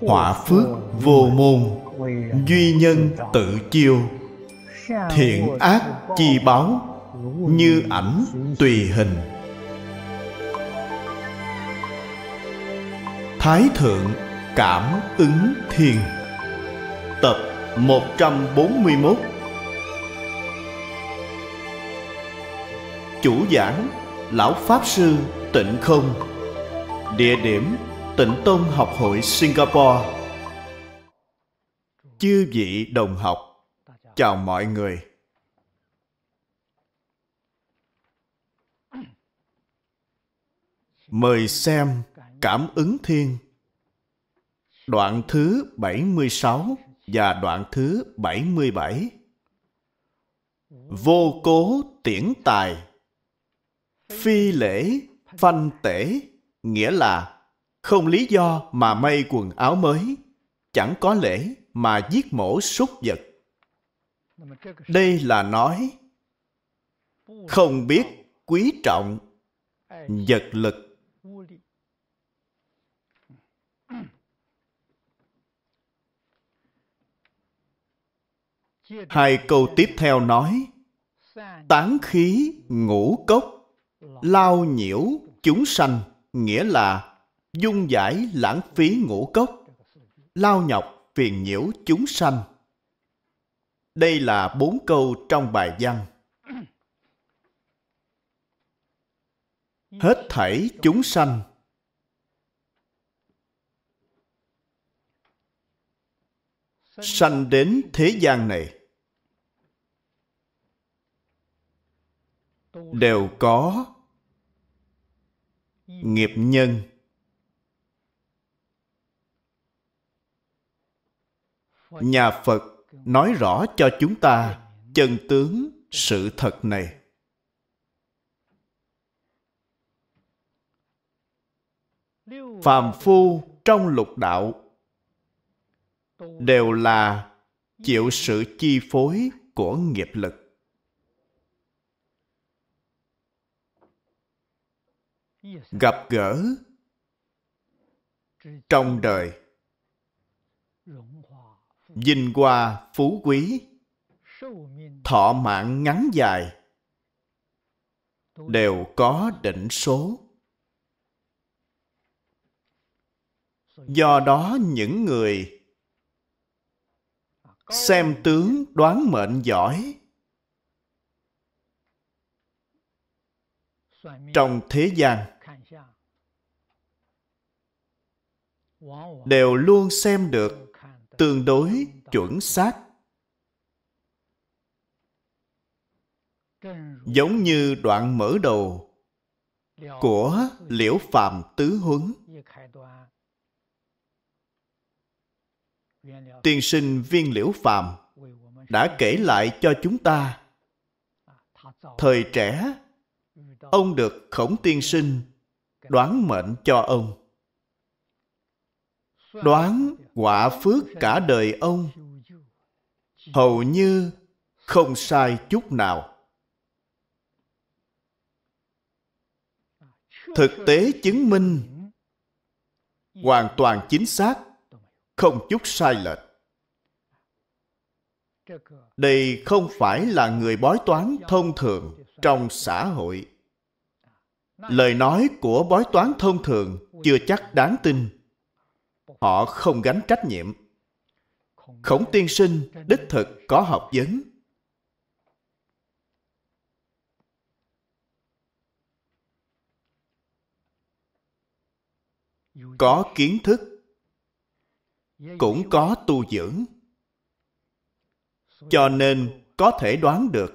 hỏa phước vô môn duy nhân tự chiêu thiện ác chi báo như ảnh tùy hình thái thượng cảm ứng thiền tập 141 chủ giảng lão pháp sư tịnh không địa điểm Tịnh Tông Học hội Singapore Chư vị đồng học Chào mọi người Mời xem Cảm ứng Thiên Đoạn thứ 76 và đoạn thứ 77 Vô cố tiễn tài Phi lễ phanh tể Nghĩa là không lý do mà may quần áo mới, chẳng có lễ mà giết mổ súc vật. Đây là nói không biết quý trọng vật lực. Hai câu tiếp theo nói Tán khí ngũ cốc Lao nhiễu chúng sanh Nghĩa là dung giải lãng phí ngũ cốc, lao nhọc phiền nhiễu chúng sanh. Đây là bốn câu trong bài văn. Hết thảy chúng sanh sanh đến thế gian này đều có nghiệp nhân nhà phật nói rõ cho chúng ta chân tướng sự thật này phàm phu trong lục đạo đều là chịu sự chi phối của nghiệp lực gặp gỡ trong đời vinh hoa phú quý thọ mạng ngắn dài đều có định số do đó những người xem tướng đoán mệnh giỏi trong thế gian đều luôn xem được tương đối chuẩn xác giống như đoạn mở đầu của liễu phàm tứ huấn tiên sinh viên liễu phàm đã kể lại cho chúng ta thời trẻ ông được khổng tiên sinh đoán mệnh cho ông đoán quả phước cả đời ông hầu như không sai chút nào thực tế chứng minh hoàn toàn chính xác không chút sai lệch đây không phải là người bói toán thông thường trong xã hội lời nói của bói toán thông thường chưa chắc đáng tin họ không gánh trách nhiệm khổng tiên sinh đích thực có học vấn có kiến thức cũng có tu dưỡng cho nên có thể đoán được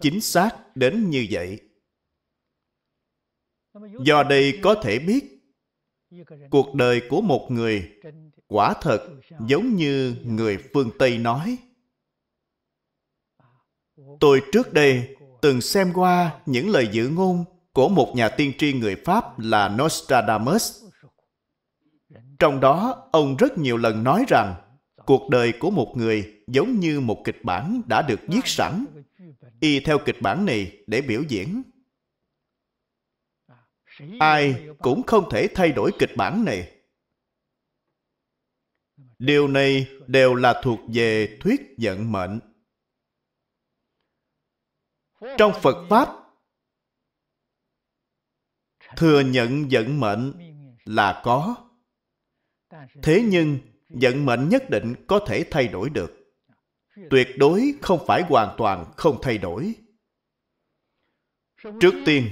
chính xác đến như vậy do đây có thể biết cuộc đời của một người quả thật giống như người phương tây nói tôi trước đây từng xem qua những lời dự ngôn của một nhà tiên tri người pháp là nostradamus trong đó ông rất nhiều lần nói rằng cuộc đời của một người giống như một kịch bản đã được viết sẵn y theo kịch bản này để biểu diễn ai cũng không thể thay đổi kịch bản này điều này đều là thuộc về thuyết vận mệnh trong phật pháp thừa nhận vận mệnh là có thế nhưng vận mệnh nhất định có thể thay đổi được tuyệt đối không phải hoàn toàn không thay đổi trước tiên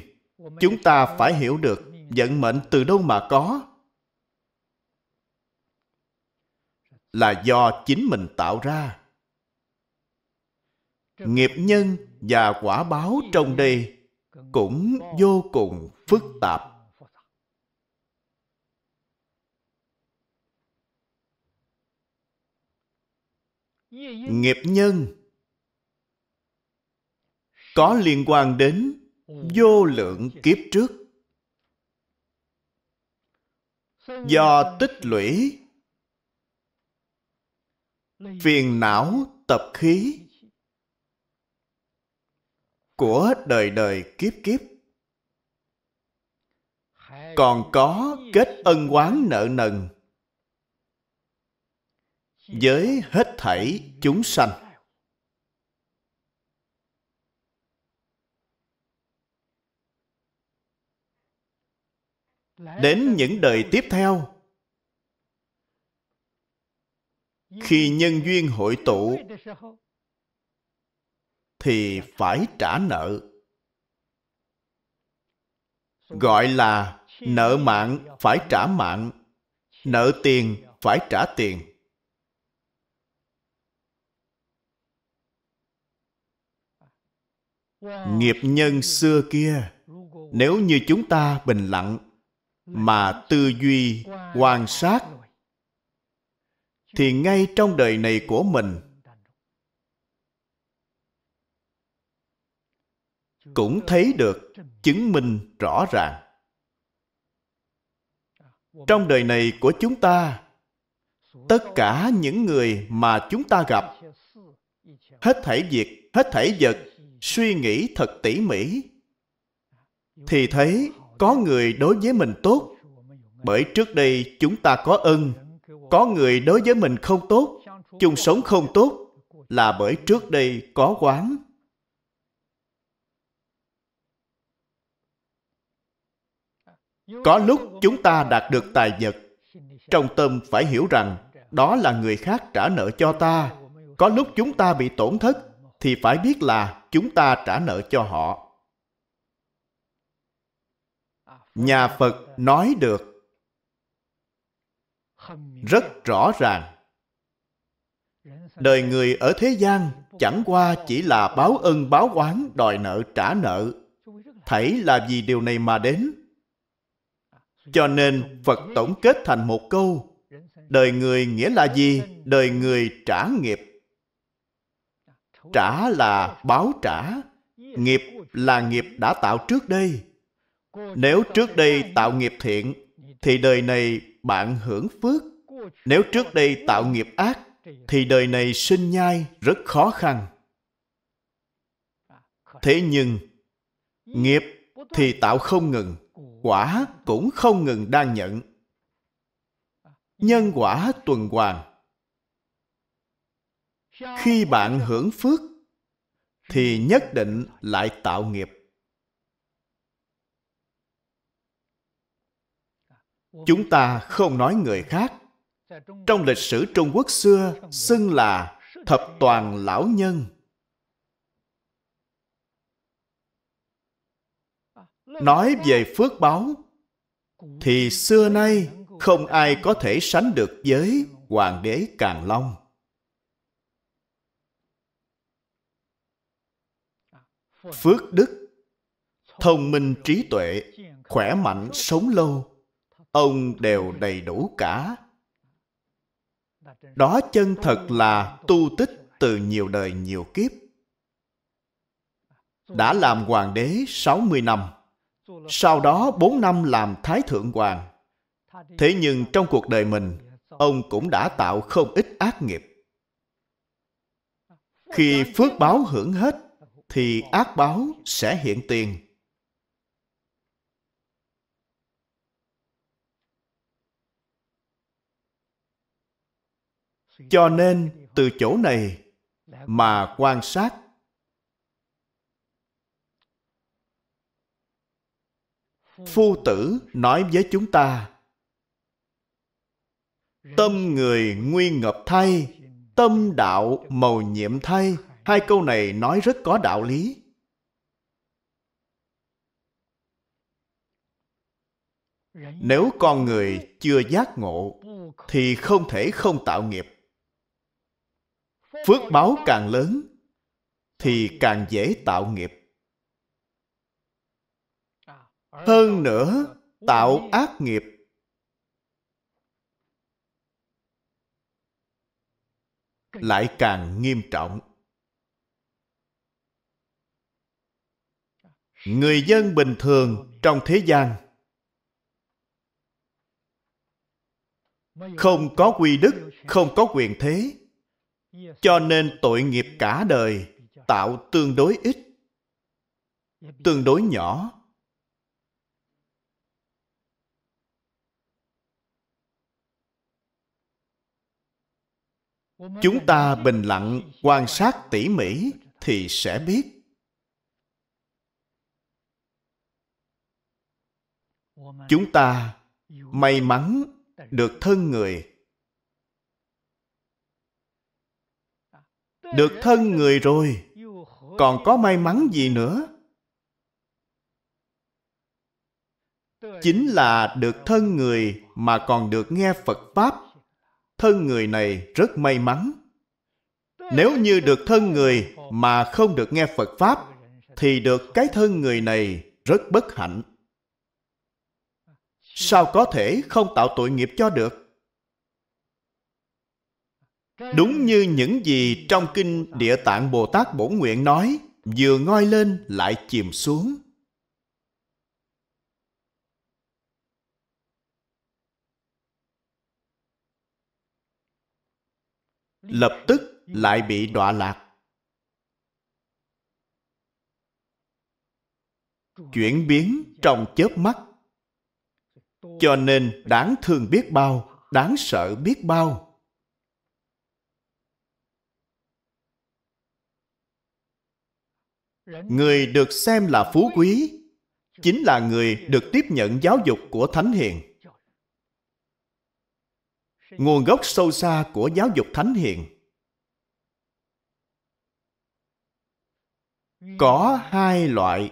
chúng ta phải hiểu được vận mệnh từ đâu mà có là do chính mình tạo ra nghiệp nhân và quả báo trong đây cũng vô cùng phức tạp nghiệp nhân có liên quan đến vô lượng kiếp trước do tích lũy phiền não tập khí của đời đời kiếp kiếp còn có kết ân oán nợ nần với hết thảy chúng sanh đến những đời tiếp theo khi nhân duyên hội tụ thì phải trả nợ gọi là nợ mạng phải trả mạng nợ tiền phải trả tiền nghiệp nhân xưa kia nếu như chúng ta bình lặng mà tư duy quan sát thì ngay trong đời này của mình cũng thấy được chứng minh rõ ràng trong đời này của chúng ta tất cả những người mà chúng ta gặp hết thảy việc hết thảy vật suy nghĩ thật tỉ mỉ thì thấy có người đối với mình tốt bởi trước đây chúng ta có ân có người đối với mình không tốt chung sống không tốt là bởi trước đây có quán có lúc chúng ta đạt được tài vật trong tâm phải hiểu rằng đó là người khác trả nợ cho ta có lúc chúng ta bị tổn thất thì phải biết là chúng ta trả nợ cho họ nhà Phật nói được rất rõ ràng. Đời người ở thế gian chẳng qua chỉ là báo ân báo oán đòi nợ trả nợ. Thảy là vì điều này mà đến. Cho nên Phật tổng kết thành một câu Đời người nghĩa là gì? Đời người trả nghiệp. Trả là báo trả. Nghiệp là nghiệp đã tạo trước đây nếu trước đây tạo nghiệp thiện thì đời này bạn hưởng phước nếu trước đây tạo nghiệp ác thì đời này sinh nhai rất khó khăn thế nhưng nghiệp thì tạo không ngừng quả cũng không ngừng đang nhận nhân quả tuần hoàn khi bạn hưởng phước thì nhất định lại tạo nghiệp chúng ta không nói người khác trong lịch sử trung quốc xưa xưng là thập toàn lão nhân nói về phước báo thì xưa nay không ai có thể sánh được với hoàng đế càn long phước đức thông minh trí tuệ khỏe mạnh sống lâu ông đều đầy đủ cả đó chân thật là tu tích từ nhiều đời nhiều kiếp đã làm hoàng đế 60 năm sau đó 4 năm làm thái thượng hoàng thế nhưng trong cuộc đời mình ông cũng đã tạo không ít ác nghiệp khi phước báo hưởng hết thì ác báo sẽ hiện tiền cho nên từ chỗ này mà quan sát phu tử nói với chúng ta tâm người nguyên ngập thay tâm đạo màu nhiệm thay hai câu này nói rất có đạo lý nếu con người chưa giác ngộ thì không thể không tạo nghiệp phước báo càng lớn thì càng dễ tạo nghiệp hơn nữa tạo ác nghiệp lại càng nghiêm trọng người dân bình thường trong thế gian không có quy đức không có quyền thế cho nên tội nghiệp cả đời tạo tương đối ít tương đối nhỏ chúng ta bình lặng quan sát tỉ mỉ thì sẽ biết chúng ta may mắn được thân người được thân người rồi còn có may mắn gì nữa chính là được thân người mà còn được nghe phật pháp thân người này rất may mắn nếu như được thân người mà không được nghe phật pháp thì được cái thân người này rất bất hạnh sao có thể không tạo tội nghiệp cho được Đúng như những gì trong kinh Địa Tạng Bồ Tát Bổn Nguyện nói, vừa ngoi lên lại chìm xuống. Lập tức lại bị đọa lạc. Chuyển biến trong chớp mắt. Cho nên đáng thương biết bao, đáng sợ biết bao. người được xem là phú quý chính là người được tiếp nhận giáo dục của thánh hiền nguồn gốc sâu xa của giáo dục thánh hiền có hai loại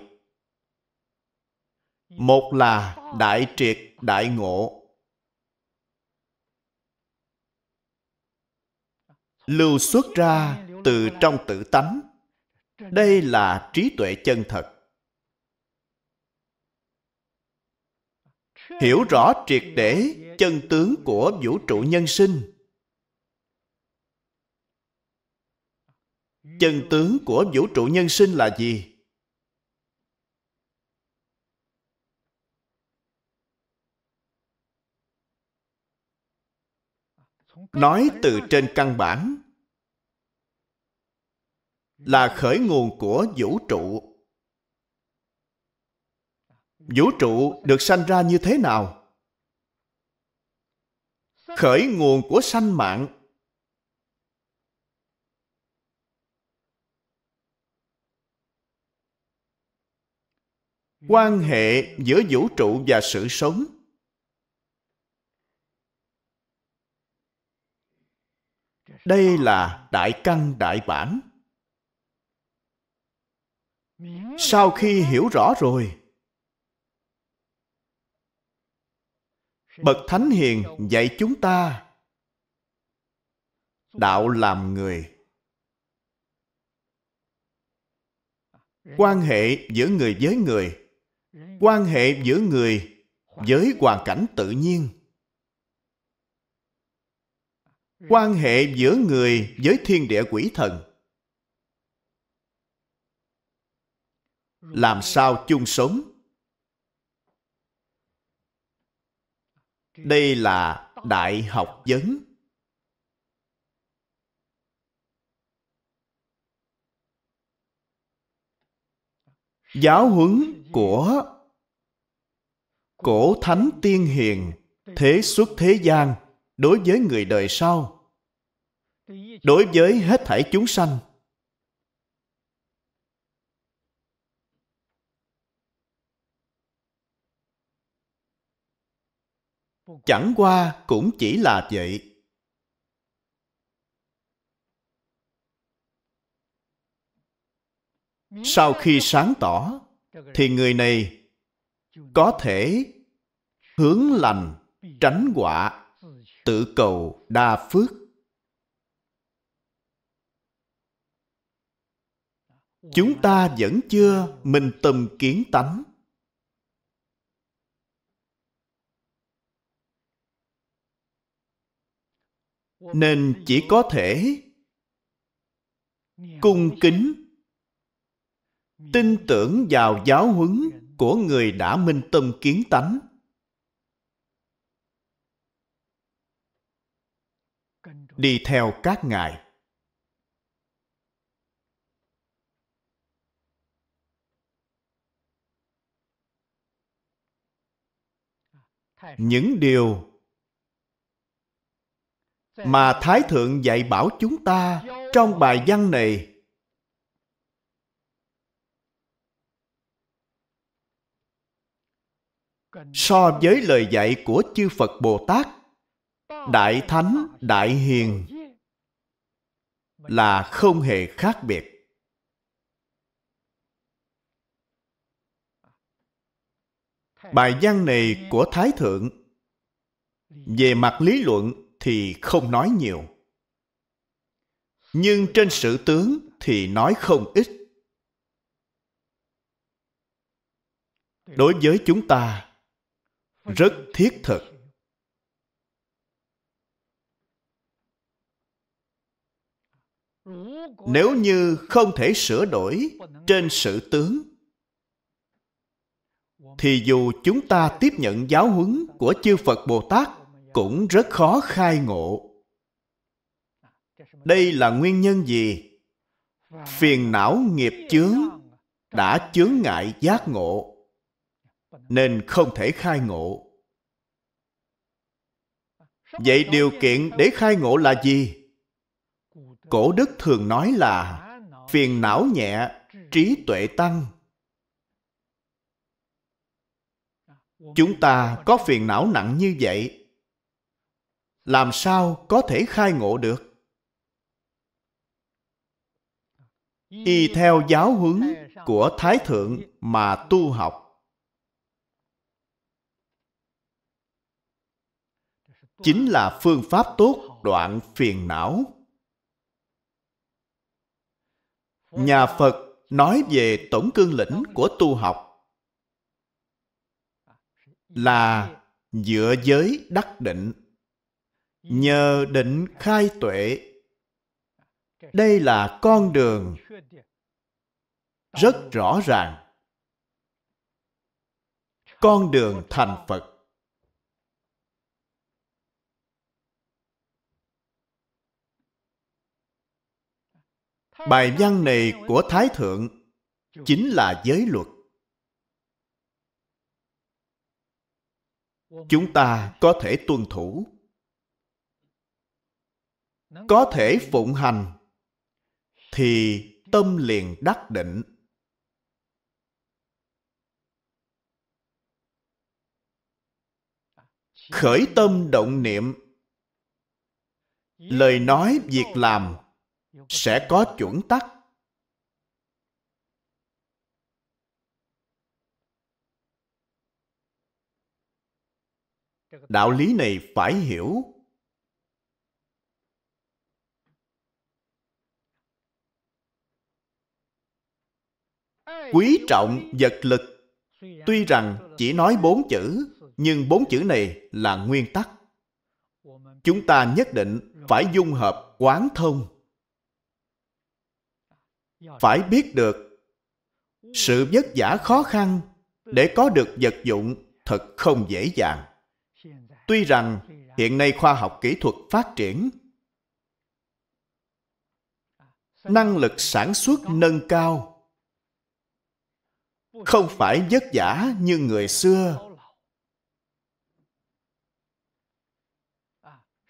một là đại triệt đại ngộ lưu xuất ra từ trong tự tánh đây là trí tuệ chân thật hiểu rõ triệt để chân tướng của vũ trụ nhân sinh chân tướng của vũ trụ nhân sinh là gì nói từ trên căn bản là khởi nguồn của vũ trụ vũ trụ được sanh ra như thế nào khởi nguồn của sanh mạng quan hệ giữa vũ trụ và sự sống đây là đại căn đại bản sau khi hiểu rõ rồi bậc thánh hiền dạy chúng ta đạo làm người quan hệ giữa người với người quan hệ giữa người với hoàn cảnh tự nhiên quan hệ giữa người với thiên địa quỷ thần làm sao chung sống đây là đại học vấn giáo huấn của cổ thánh tiên hiền thế xuất thế gian đối với người đời sau đối với hết thảy chúng sanh chẳng qua cũng chỉ là vậy. Sau khi sáng tỏ, thì người này có thể hướng lành, tránh quả, tự cầu đa phước. Chúng ta vẫn chưa mình tâm kiến tánh nên chỉ có thể cung kính tin tưởng vào giáo huấn của người đã minh tâm kiến tánh đi theo các ngài những điều mà Thái Thượng dạy bảo chúng ta trong bài văn này. So với lời dạy của chư Phật Bồ Tát, Đại Thánh, Đại Hiền là không hề khác biệt. Bài văn này của Thái Thượng về mặt lý luận thì không nói nhiều. Nhưng trên sự tướng thì nói không ít. Đối với chúng ta, rất thiết thực. Nếu như không thể sửa đổi trên sự tướng, thì dù chúng ta tiếp nhận giáo huấn của chư Phật Bồ Tát cũng rất khó khai ngộ đây là nguyên nhân gì phiền não nghiệp chướng đã chướng ngại giác ngộ nên không thể khai ngộ vậy điều kiện để khai ngộ là gì cổ đức thường nói là phiền não nhẹ trí tuệ tăng chúng ta có phiền não nặng như vậy làm sao có thể khai ngộ được y theo giáo huấn của thái thượng mà tu học chính là phương pháp tốt đoạn phiền não nhà phật nói về tổng cương lĩnh của tu học là dựa giới đắc định nhờ định khai tuệ đây là con đường rất rõ ràng con đường thành phật bài văn này của thái thượng chính là giới luật chúng ta có thể tuân thủ có thể phụng hành thì tâm liền đắc định khởi tâm động niệm lời nói việc làm sẽ có chuẩn tắc đạo lý này phải hiểu quý trọng vật lực tuy rằng chỉ nói bốn chữ nhưng bốn chữ này là nguyên tắc chúng ta nhất định phải dung hợp quán thông phải biết được sự vất vả khó khăn để có được vật dụng thật không dễ dàng tuy rằng hiện nay khoa học kỹ thuật phát triển năng lực sản xuất nâng cao không phải vất giả như người xưa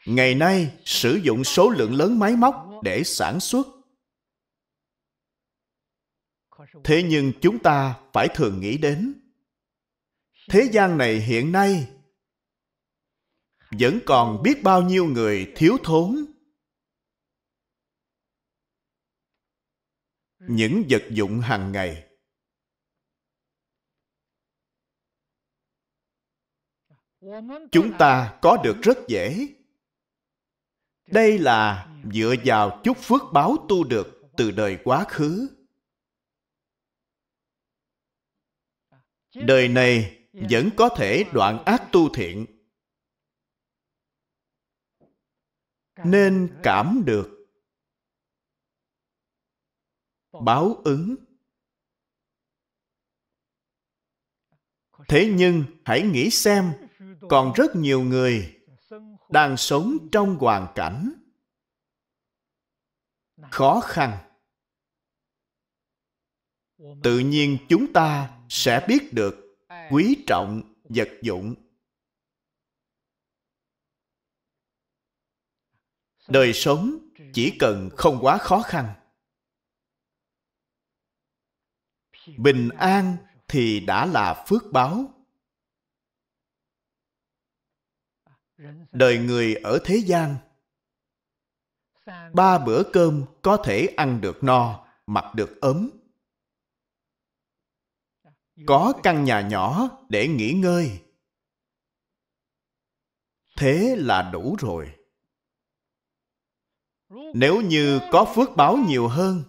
ngày nay sử dụng số lượng lớn máy móc để sản xuất thế nhưng chúng ta phải thường nghĩ đến thế gian này hiện nay vẫn còn biết bao nhiêu người thiếu thốn những vật dụng hàng ngày chúng ta có được rất dễ đây là dựa vào chút phước báo tu được từ đời quá khứ đời này vẫn có thể đoạn ác tu thiện nên cảm được báo ứng thế nhưng hãy nghĩ xem còn rất nhiều người đang sống trong hoàn cảnh khó khăn tự nhiên chúng ta sẽ biết được quý trọng vật dụng đời sống chỉ cần không quá khó khăn bình an thì đã là phước báo đời người ở thế gian ba bữa cơm có thể ăn được no mặc được ấm có căn nhà nhỏ để nghỉ ngơi thế là đủ rồi nếu như có phước báo nhiều hơn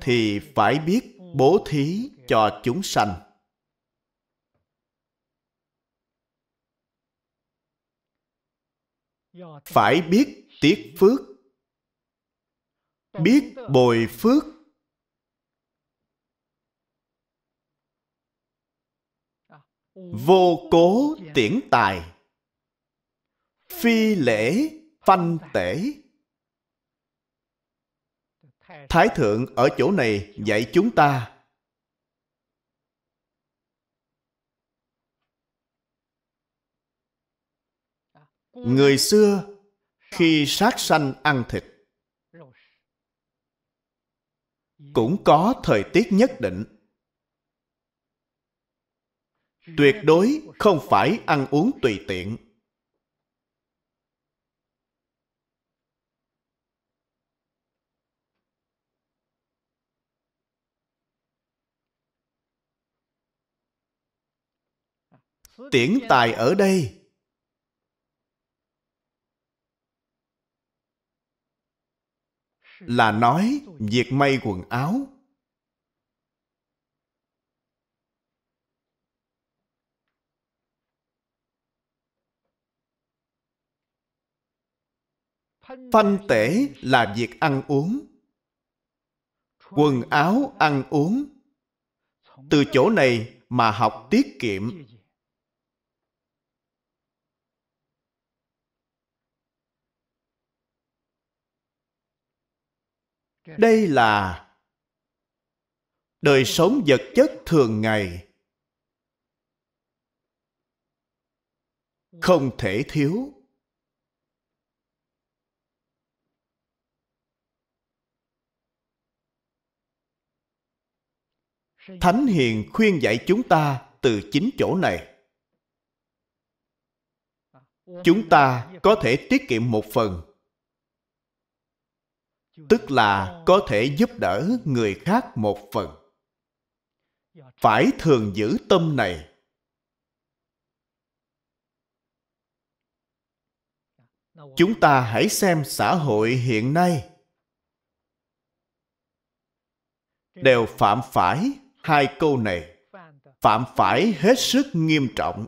thì phải biết bố thí cho chúng sanh phải biết tiết phước biết bồi phước vô cố tiễn tài phi lễ phanh tể thái thượng ở chỗ này dạy chúng ta người xưa khi sát sanh ăn thịt cũng có thời tiết nhất định tuyệt đối không phải ăn uống tùy tiện tiễn tài ở đây là nói việc may quần áo phanh tể là việc ăn uống quần áo ăn uống từ chỗ này mà học tiết kiệm đây là đời sống vật chất thường ngày ừ. không thể thiếu thánh hiền khuyên dạy chúng ta từ chính chỗ này à, chúng ta có thể tiết kiệm một phần tức là có thể giúp đỡ người khác một phần phải thường giữ tâm này chúng ta hãy xem xã hội hiện nay đều phạm phải hai câu này phạm phải hết sức nghiêm trọng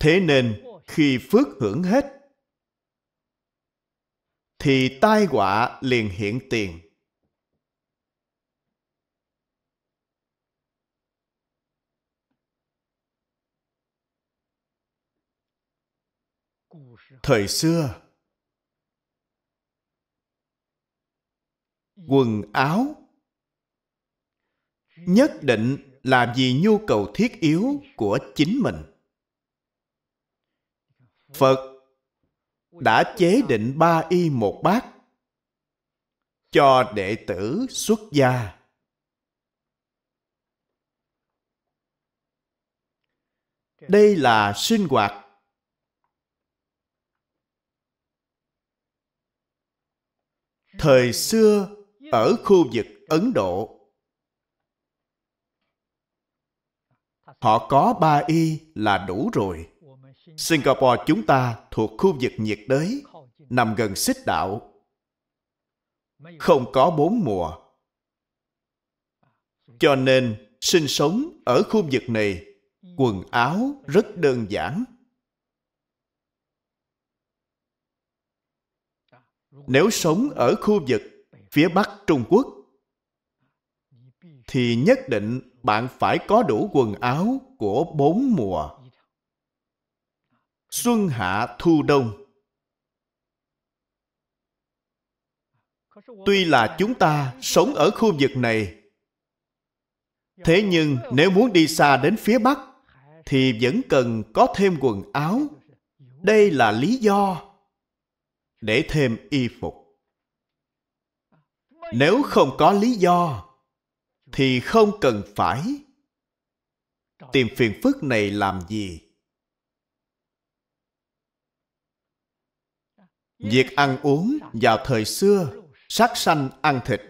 thế nên khi phước hưởng hết thì tai họa liền hiện tiền. Thời xưa, quần áo nhất định là vì nhu cầu thiết yếu của chính mình. Phật đã chế định ba y một bát cho đệ tử xuất gia đây là sinh hoạt thời xưa ở khu vực ấn độ họ có ba y là đủ rồi Singapore chúng ta thuộc khu vực nhiệt đới, nằm gần xích đạo. Không có bốn mùa. Cho nên, sinh sống ở khu vực này, quần áo rất đơn giản. Nếu sống ở khu vực phía Bắc Trung Quốc, thì nhất định bạn phải có đủ quần áo của bốn mùa xuân hạ thu đông tuy là chúng ta sống ở khu vực này thế nhưng nếu muốn đi xa đến phía bắc thì vẫn cần có thêm quần áo đây là lý do để thêm y phục nếu không có lý do thì không cần phải tìm phiền phức này làm gì Việc ăn uống vào thời xưa, sát sanh ăn thịt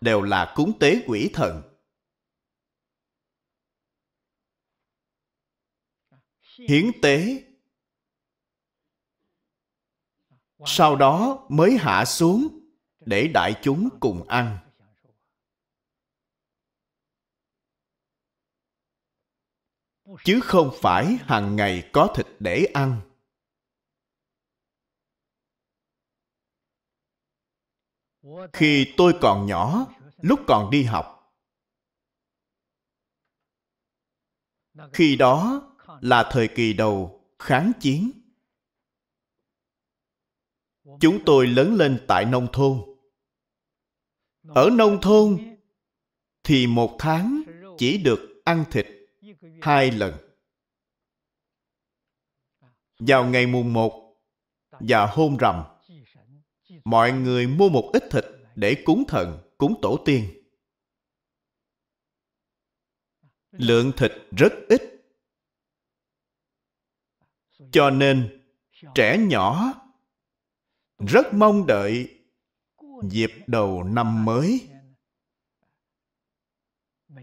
đều là cúng tế quỷ thần. Hiến tế sau đó mới hạ xuống để đại chúng cùng ăn chứ không phải hàng ngày có thịt để ăn khi tôi còn nhỏ lúc còn đi học khi đó là thời kỳ đầu kháng chiến chúng tôi lớn lên tại nông thôn ở nông thôn thì một tháng chỉ được ăn thịt hai lần vào ngày mùng một và hôm rằm mọi người mua một ít thịt để cúng thần, cúng tổ tiên. Lượng thịt rất ít. Cho nên, trẻ nhỏ rất mong đợi dịp đầu năm mới.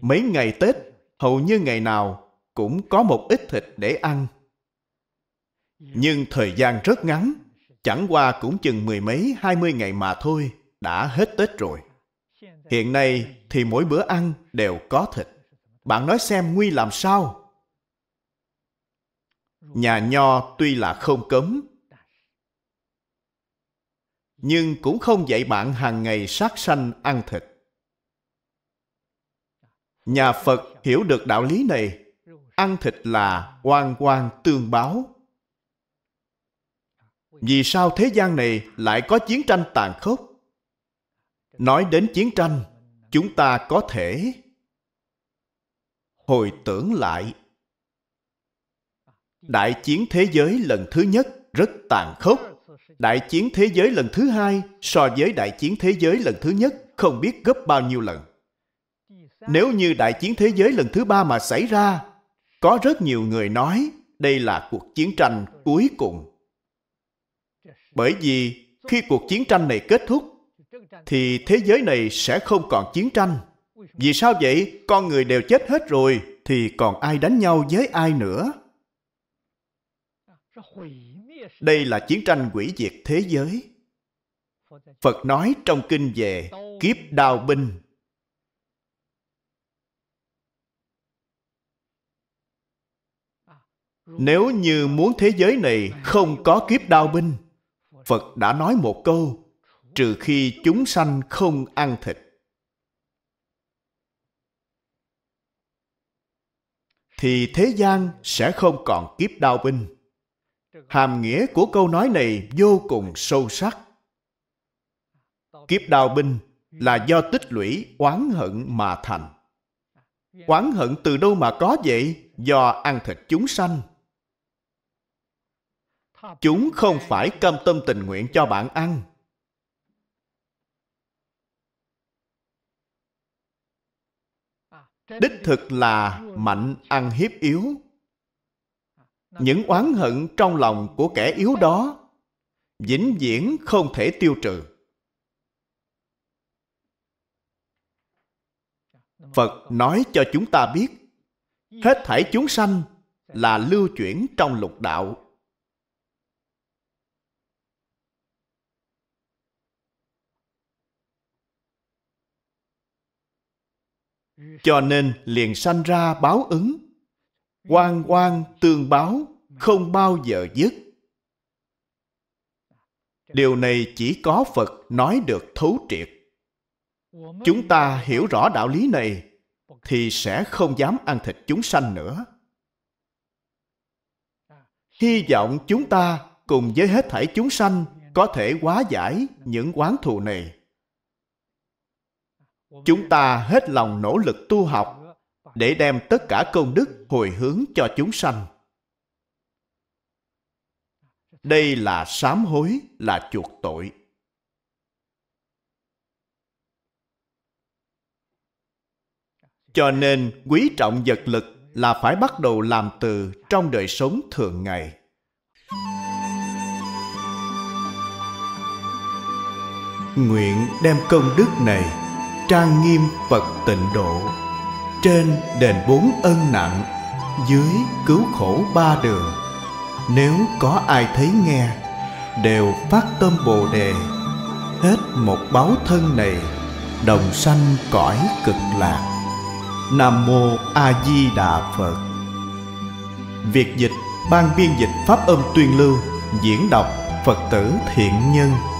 Mấy ngày Tết, hầu như ngày nào cũng có một ít thịt để ăn. Nhưng thời gian rất ngắn, Chẳng qua cũng chừng mười mấy, hai mươi ngày mà thôi, đã hết Tết rồi. Hiện nay thì mỗi bữa ăn đều có thịt. Bạn nói xem nguy làm sao? Nhà nho tuy là không cấm, nhưng cũng không dạy bạn hàng ngày sát sanh ăn thịt. Nhà Phật hiểu được đạo lý này, ăn thịt là oan oan tương báo vì sao thế gian này lại có chiến tranh tàn khốc nói đến chiến tranh chúng ta có thể hồi tưởng lại đại chiến thế giới lần thứ nhất rất tàn khốc đại chiến thế giới lần thứ hai so với đại chiến thế giới lần thứ nhất không biết gấp bao nhiêu lần nếu như đại chiến thế giới lần thứ ba mà xảy ra có rất nhiều người nói đây là cuộc chiến tranh cuối cùng bởi vì khi cuộc chiến tranh này kết thúc, thì thế giới này sẽ không còn chiến tranh. Vì sao vậy? Con người đều chết hết rồi, thì còn ai đánh nhau với ai nữa? Đây là chiến tranh hủy diệt thế giới. Phật nói trong kinh về kiếp đao binh. Nếu như muốn thế giới này không có kiếp đao binh Phật đã nói một câu, trừ khi chúng sanh không ăn thịt. Thì thế gian sẽ không còn kiếp đau binh. Hàm nghĩa của câu nói này vô cùng sâu sắc. Kiếp đau binh là do tích lũy oán hận mà thành. Oán hận từ đâu mà có vậy? Do ăn thịt chúng sanh chúng không phải cam tâm tình nguyện cho bạn ăn đích thực là mạnh ăn hiếp yếu những oán hận trong lòng của kẻ yếu đó vĩnh viễn không thể tiêu trừ phật nói cho chúng ta biết hết thảy chúng sanh là lưu chuyển trong lục đạo cho nên liền sanh ra báo ứng quan quan tương báo không bao giờ dứt điều này chỉ có phật nói được thấu triệt chúng ta hiểu rõ đạo lý này thì sẽ không dám ăn thịt chúng sanh nữa hy vọng chúng ta cùng với hết thảy chúng sanh có thể hóa giải những quán thù này chúng ta hết lòng nỗ lực tu học để đem tất cả công đức hồi hướng cho chúng sanh đây là sám hối là chuộc tội cho nên quý trọng vật lực là phải bắt đầu làm từ trong đời sống thường ngày nguyện đem công đức này trang nghiêm phật tịnh độ trên đền bốn ân nặng dưới cứu khổ ba đường nếu có ai thấy nghe đều phát tâm bồ đề hết một báo thân này đồng sanh cõi cực lạc nam mô a di đà phật việt dịch ban biên dịch pháp âm tuyên lưu diễn đọc phật tử thiện nhân